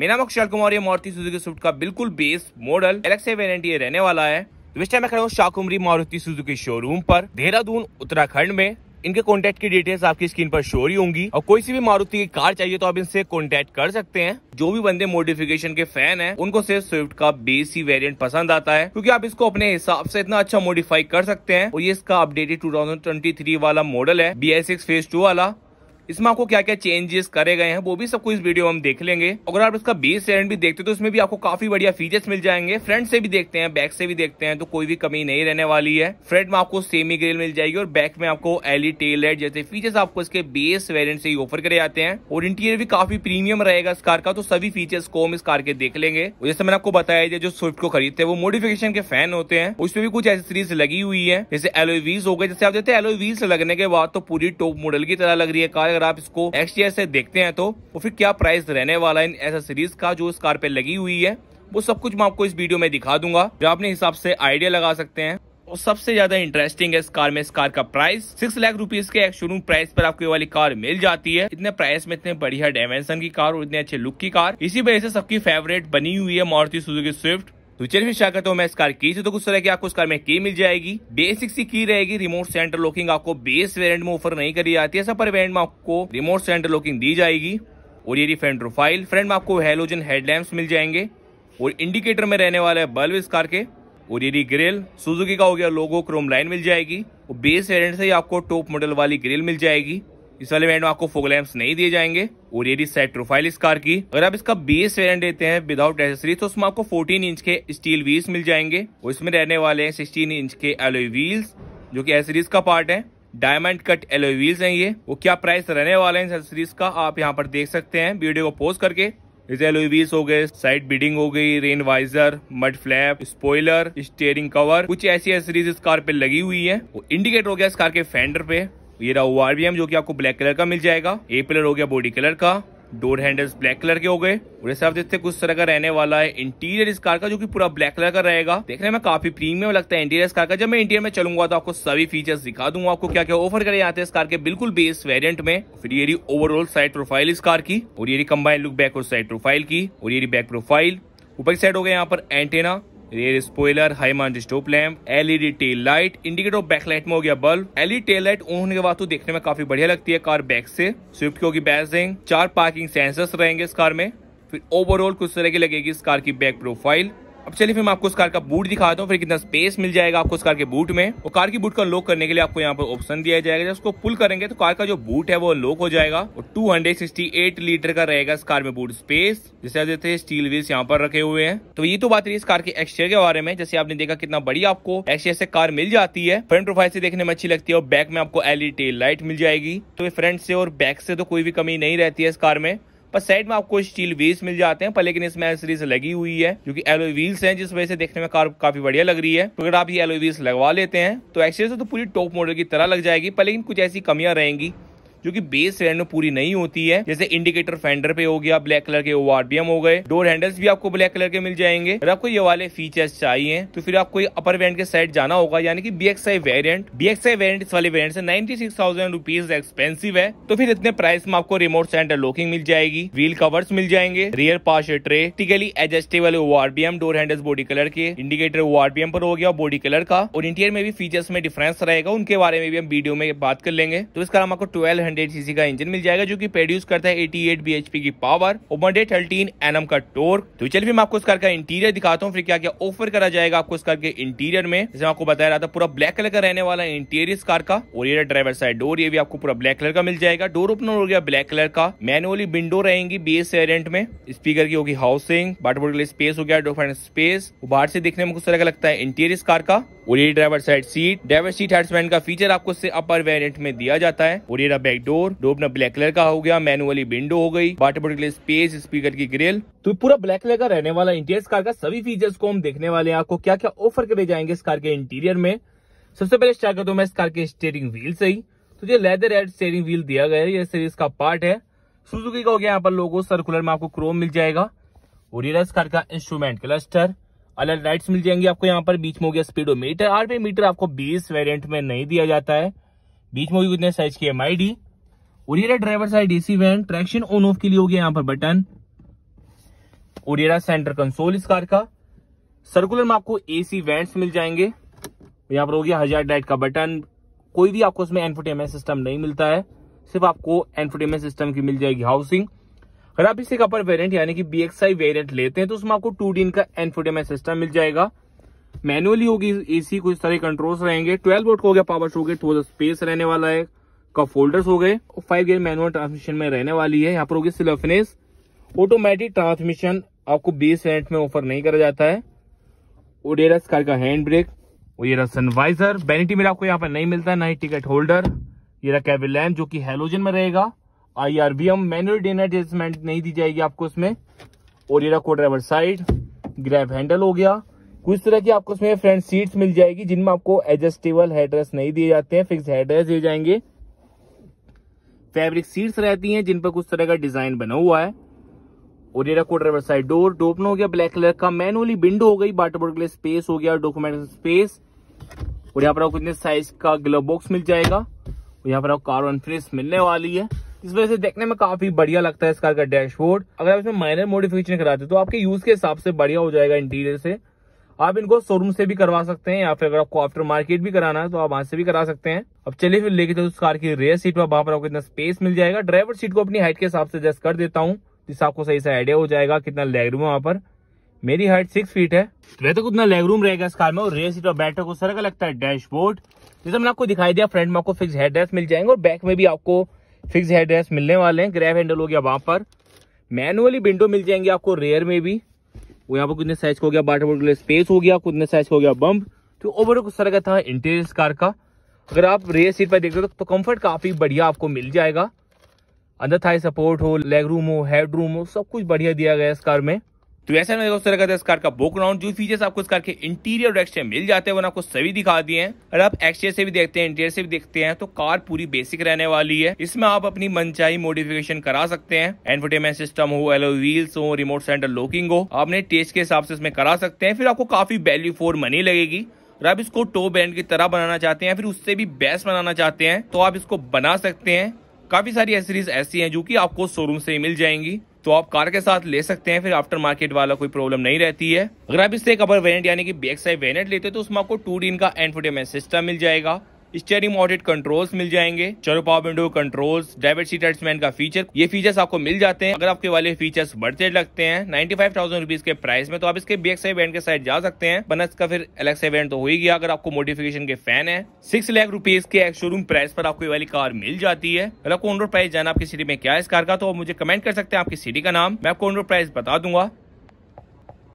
मेरा नाम कुमार ये मारुति सुजुकी स्विफ्ट का बिल्कुल बेस मॉडल एलेक्से वेरेंटी रहने वाला है तो इस टाइम मैं खड़ा हूँ शाकुमरी मारुति सुजुकी शोरूम पर देहरादून उत्तराखंड में इनके कॉन्टेक्ट की डिटेल्स आपकी स्क्रीन पर शो ही होंगी और कोई सी भी मारुति की कार चाहिए तो आप इनसे कॉन्टेक्ट कर सकते हैं जो भी बंदे मॉडिफिकेशन के फैन हैं उनको सिर्फ स्विफ्ट का बेस ही वेरियंट पसंद आता है क्योंकि आप इसको अपने हिसाब से इतना अच्छा मॉडिफाई कर सकते हैं और ये इसका अपडेटेड टू वाला मॉडल है बी सिक्स फेज टू वाला इसमें आपको क्या क्या चेंजेस करे गए हैं वो भी सबको इस वीडियो में हम देख लेंगे अगर आप इसका बेस वेरियंट भी देखते हो तो इसमें भी आपको काफी बढ़िया फीचर्स मिल जाएंगे फ्रंट से भी देखते हैं बैक से भी देखते हैं तो कोई भी कमी नहीं रहने वाली है फ्रंट में आपको सेमी ग्रिल मिल जाएगी और बैक में आपको एलई टेल लाइट जैसे फीचर्स आपको इसके बेस वेरियंट से ही ऑफर करे जाते हैं और इंटीरियर भी काफी प्रीमियम रहेगा इस कार का तो सभी फीचर्स को हम इस कार के देख लेंगे जैसे मैंने आपको बताया जो स्विफ्ट को खरीदते हैं वो मोडिफिकेशन के फैन होते हैं उसमें भी कुछ एसेसरीज लगी हुई है जैसे एलोवीज हो गए जैसे आप देखते हैं एलोवीज लगने के बाद तो पूरी टॉप मॉडल की तरह लग रही है कार अगर आप इसको एक्सटीआर से देखते हैं तो वो फिर क्या प्राइस रहने वाला है इन सीरीज का जो इस कार पे लगी हुई है वो सब कुछ मैं आपको इस वीडियो में दिखा दूंगा जो अपने हिसाब से आइडिया लगा सकते हैं और सबसे ज्यादा इंटरेस्टिंग है इस कार में इस कार का प्राइस सिक्स लाख रुपीज के शोरूम प्राइस पर आपको ये वाली कार मिल जाती है इतने प्राइस में इतने बढ़िया डायमेंशन की कार और इतने अच्छे लुक की कार इसी वजह से सबकी फेवरेट बनी हुई है मारुति सुजुकी स्विफ्ट तो चलिए फिर शायद करता हूँ मैं इस कार की तो कुछ तरह की आपको इस कार में की मिल जाएगी बेसिक सी की रहेगी रिमोट सेंटर लॉकिंग आपको बेस वेरियंट में ऑफर नहीं करी जाती है पर वेरियंट में आपको रिमोट सेंटर लॉकिंग दी जाएगी और ये फ्रेंड प्रोफाइल फ्रेंड में आपको हेलोजन हेडलैम्प मिल जाएंगे और इंडिकेटर में रहने वाला है बल्ब इस कार के और ये ग्रिल सुजुकी का हो गया लोगो क्रोम लाइन मिल जाएगी और बेस वेरियंट से ही आपको टॉप मॉडल वाली ग्रिल मिल जाएगी इस वाले वेरियंट में आपको फोक लैम्प नहीं दिए जाएंगे और ये रही साइड प्रोफाइल इस कार की अगर आप इसका बेस वेरियंट देते हैं विदाउट एसेसरी तो उसमें आपको 14 इंच के स्टील व्हील्स मिल जाएंगे और इसमें रहने वाले हैं सिक्सटीन इंच के एलोई व्हील्स जो की एसेसरीज का पार्ट है डायमंड कट एलोई व्हील्स है ये वो क्या प्राइस रहने वाला है एसेसरीज का आप यहाँ पर देख सकते हैं वीडियो को पोस्ट करके जैसे एलोईवीस हो गए साइड बीडिंग हो गई rain visor mud flap spoiler steering cover कुछ ऐसी एसेसरीज इस कार पे लगी हुई है वो इंडिकेटर हो गया इस कार के फेंडर पे ये रहा ओ जो कि आपको ब्लैक कलर का मिल जाएगा ए पिलर हो गया बॉडी कलर का डोर हैंडल्स ब्लैक कलर के हो गए और साहब देखते कुछ तरह का रहने वाला है इंटीरियर इस कार का जो कि पूरा ब्लैक कलर का रहेगा देखने में काफी प्रीमियम लगता है इंटीरियर इस कार का जब मैं इंटीरियर में चलूंगा तो आपको सभी फीचर्स दिखा दूंगा आपको क्या क्या ऑफर करे आते हैं इस कार के बिल्कुल बेस वेरियंट में फिर ये ओवरऑल साइड प्रोफाइल इस कार की और ये कंबाइंड लुक बैक और साइड प्रोफाइल की और ये बैक प्रोफाइल ऊपर साइड हो गया यहाँ पर antenna rear spoiler high mounted stop lamp LED tail light indicator backlight में हो गया bulb LED tail light on होने के बाद तो देखने में काफी बढ़िया लगती है कार बैक से स्विफ्ट की होगी बैजिंग चार पार्किंग सेंसर्स रहेंगे इस कार में फिर ओवरऑल कुछ तरह की लगेगी इस कार की बैक प्रोफाइल अब चलिए फिर मैं आपको उस कार का बूट दिखाता हूँ फिर कितना स्पेस मिल जाएगा आपको उस कार के बूट में और कार की बूट का लॉक करने के लिए आपको यहाँ पर ऑप्शन दिया जाएगा जब उसको पुल करेंगे तो कार का जो बूट है वो लॉक हो जाएगा और 268 लीटर का रहेगा इस कार में बूट स्पेस जैसे देते स्टील व्हील्स यहाँ पर रखे हुए हैं तो ये तो बात रही इस कार के एक्सचेयर के बारे में जैसे आपने देखा कितना बड़ी आपको एक्सटीरियर से कार मिल जाती है फ्रंट प्रोफाइल से देखने में अच्छी लगती है और बैक में आपको एलई लाइट e मिल जाएगी तो फ्रंट से और बैक से तो कोई भी कमी नहीं रहती है इस कार में पर साइड में आपको स्टील व्हील्स मिल जाते हैं पर लेकिन इसमें एसरीज लगी हुई है जो कि एलोई व्हील्स हैं जिस वजह से देखने में कार काफी बढ़िया लग रही है तो अगर आप ये एलो व्हील्स लगवा लेते हैं तो एक्सरीज तो पूरी टॉप मॉडल की तरह लग जाएगी पर लेकिन कुछ ऐसी कमियां रहेंगी जो कि बेस रेंट में पूरी नहीं होती है जैसे इंडिकेटर फेंडर पे हो गया ब्लैक कलर के ओआरबीएम हो गए डोर हैंडल्स भी आपको ब्लैक कलर के मिल जाएंगे अगर आपको ये वाले फीचर्स चाहिए तो फिर आपको अपर वेरियंट के साइड जाना होगा यानी कि बी वेरियंट आई वेरियंट इस वाले वेरियंट से नाइन्टी सिक्स एक्सपेंसिव है तो फिर इतने प्राइस में आपको रिमोट सेंटर लॉकिंग मिल जाएगी व्हील कवर्स मिल जाएंगे रियर पास ट्रे टिकली adjustable ORVM door handles body colour के इंडिकेटर ओआरबीएम पर हो गया बॉडी कलर का और इंटीरियर में भी फीचर्स में डिफरेंस रहेगा उनके बारे में भी हम वीडियो में बात कर लेंगे तो इसका हम आपको ट्वेल्व हंड्रेड सीसी का इंजन मिल जाएगा जो कि प्रोड्यूस करता है एटी एट बीएचपी की पावर उमडे थर्टीन एन का टोर्क तो चलिए फिर मैं आपको इस कार का इंटीरियर दिखाता हूँ फिर क्या क्या ऑफर करा जाएगा आपको इस कार के इंटीरियर में जैसे आपको बताया रहा था पूरा ब्लैक कलर का रहने वाला इंटीरियर कार का और ये ड्राइवर साइड डोर ये भी आपको पूरा ब्लैक कलर का मिल जाएगा डोर ओपनर हो गया ब्लैक कलर का मैनुअली विंडो रहेंगी बी एस में स्पीकर की होगी हाउसिंग बाट बोर्ड के लिए स्पेस हो गया डोफाइन स्पेस बाहर से देखने में कुछ तरह का लगता है इंटीरियर कार का और ये driver side seat driver seat हेडस्पैंड का फीचर आपको इससे अपर वेरियंट में दिया जाता है और ये बैक साइड डोर डोर अपना ब्लैक कलर का हो गया मैनुअली विंडो हो गई वाटर बोटल के लिए स्पेस स्पीकर की ग्रिल तो पूरा ब्लैक कलर का रहने वाला इंटीरियर कार का सभी फीचर्स को हम देखने वाले हैं आपको क्या क्या ऑफर करे जाएंगे इस कार के इंटीरियर में सबसे पहले स्टार्ट करता हूँ मैं इस कार के स्टेयरिंग व्हील से ही तो ये लेदर एड स्टेयरिंग व्हील दिया गया है ये सीरीज का पार्ट है सुजुकी का हो गया यहाँ पर लोगो सर्कुलर में आपको क्रोम मिल जाएगा और ये इस कार का इंस्ट्रूमेंट क्लस्टर अलग लाइट्स मिल जाएंगी आपको यहाँ पर बीच में हो गया स्पीडो मीटर आरपीएम मीटर आपको बीस वेरियंट में नहीं दिया जाता है बीच में होगी कितने साइज की एम आई डी और ये रहा driver side AC vent traction on off के लिए हो गया यहाँ पर बटन और ये रहा सेंटर कंसोल इस कार का सर्कुलर में आपको एसी वेंट्स मिल जाएंगे यहाँ पर हो गया हजार डाइट का बटन कोई भी आपको उसमें एनफोटेमेंट सिस्टम नहीं मिलता है सिर्फ आपको एनफोटेमेंट सिस्टम की मिल जाएगी हाउसिंग अगर आप इसे अपर वेरियंट यानी कि बी एक्स आई वेरियंट लेते हैं तो उसमें आपको टू डी का एनफोटेमेंट सिस्टम मिल जाएगा मैनुअली होगी एसी कुछ सारे कंट्रोल्स रहेंगे ट्वेल्व वोट का हो गया पावर शो के थोड़ा स्पेस रहने वाला है आपका फोल्डर्स हो गए और फाइव गियर मैनुअल ट्रांसमिशन में रहने वाली है यहाँ पर होगी सिलफनेस ऑटोमेटिक ट्रांसमिशन आपको बीस मिनट में ऑफर नहीं करा जाता है और ये कार का हैंड ब्रेक और ये रहा सनवाइजर बेनिटी मेरा आपको यहाँ पर नहीं मिलता है ना ही टिकट होल्डर ये रहा कैबिल लैम्प जो कि हेलोजन में रहेगा I R B M manual डेन एडजस्टमेंट नहीं दी जाएगी आपको उसमें और ये रहा को ड्राइवर साइड ग्रैब हैंडल हो गया कुछ तरह की आपको उसमें फ्रंट सीट्स मिल जाएगी जिनमें आपको एडजस्टेबल हेडरेस्ट नहीं दिए जाते हैं फिक्स हेडरेस्ट दिए जाएंगे फैब्रिक सीट्स रहती हैं जिन पर कुछ तरह का डिजाइन बना हुआ है और ये रखो ड्राइवर साइड डोर डोपन हो गया ब्लैक कलर का मैनुअली विंडो हो गई बाटर बोर्ड के लिए स्पेस हो गया डॉक्यूमेंट स्पेस और यहाँ पर आपको इतने साइज का ग्लव बॉक्स मिल जाएगा और यहाँ पर आपको कार कार्बन फिनिश मिलने वाली है इस वजह से देखने में काफी बढ़िया लगता है इस कार का डैशबोर्ड अगर आप इसमें माइनर मॉडिफिकेशन कराते हो तो आपके यूज के हिसाब से बढ़िया हो जाएगा इंटीरियर से आप इनको शोरूम से भी करवा सकते हैं या फिर अगर आपको आफ्टर मार्केट भी कराना है तो आप वहां से भी करा सकते हैं अब चलिए फिर लेके चलो उस कार की रेयर सीट पर वहां पर आपको इतना स्पेस मिल जाएगा ड्राइवर सीट को अपनी हाइट के हिसाब से एडजस्ट कर देता हूँ जिससे आपको सही से आइडिया हो जाएगा कितना लेग रूम है वहाँ पर मेरी हाइट सिक्स फीट है वह तक लेग रूम रहेगा इस कार में और रेयर सीट पर बैठक को सर का लगता है डैशबोर्ड जैसे मैंने आपको दिखाई दिया फ्रंट में आपको फिक्स हेड रेस्ट मिल जाएंगे और बैक में भी आपको फिक्स हेड रेस्ट मिलने वाले हैं ग्रैप हैंडल हो गया वहां पर मैनुअली विंडो मिल जाएंगे आपको रेयर में भी वो यहाँ पर कितने साइज हो गया बाटर बोर्ड के लिए स्पेस हो गया कितने साइज हो गया बम्प तो ओवरऑल कुछ तरह का था इंटीरियर इस कार का अगर आप रेयर सीट पर देख रहे हो तो कम्फर्ट काफ़ी बढ़िया आपको मिल जाएगा अंदर थाई सपोर्ट हो लेग रूम हो हेड रूम हो सब कुछ बढ़िया दिया गया इस कार में तो ऐसे में दोस्तों लगा इस कार का बुक राउंड जो फीचर्स आपको इस कार के इंटीरियर और एक्सटेयर मिल जाते हैं वो आपको सभी दिखा दिए हैं और आप एक्सटेयर से भी देखते हैं इंटीरियर से भी देखते हैं तो कार पूरी बेसिक रहने वाली है इसमें आप अपनी मनचाही मॉडिफिकेशन करा सकते हैं एनफोटेनमेंट सिस्टम हो एलो व्हील्स हो रिमोट सेंटर लोकिंग हो आपने टेस्ट के हिसाब से इसमें करा सकते हैं फिर आपको काफी वैल्यू फॉर मनी लगेगी और आप इसको टो बैंड की तरह बनाना चाहते हैं फिर उससे भी बेस्ट बनाना चाहते हैं तो आप इसको बना सकते हैं काफी सारी एसरीज ऐसी हैं जो कि आपको शोरूम से ही मिल जाएंगी तो आप कार के साथ ले सकते हैं फिर आफ्टर मार्केट वाला कोई प्रॉब्लम नहीं रहती है अगर आप इससे अपर वेरियंट यानी कि बैक साइड वेरियंट लेते हैं तो उसमें आपको टू डी का एंड फोटेमेंट सिस्टम मिल जाएगा स्टेरिंग मॉडेड कंट्रोल्स मिल जाएंगे चलो power window controls driver seat adjustment का फीचर ये फीचर्स आपको मिल जाते हैं अगर आपके वाले फीचर्स बढ़ते लगते हैं नाइन्टी फाइव थाउजेंड रुपीज के प्राइस में तो आप इसके बी एक्स एवेंट के साइड जा सकते हैं बनस का फिर एलेक्स एवेंट तो हो ही गया अगर आपको मोडिफिकेशन के फैन है सिक्स लाख रुपीज के शोरूम प्राइस पर आपको वाली कार मिल जाती है अगर आपको ऑनरोड प्राइस जाना आपकी सिटी में क्या इस कार का तो मुझे कमेंट कर सकते हैं आपकी सिटी का नाम मैं आपको ऑनरोड प्राइस बता दूंगा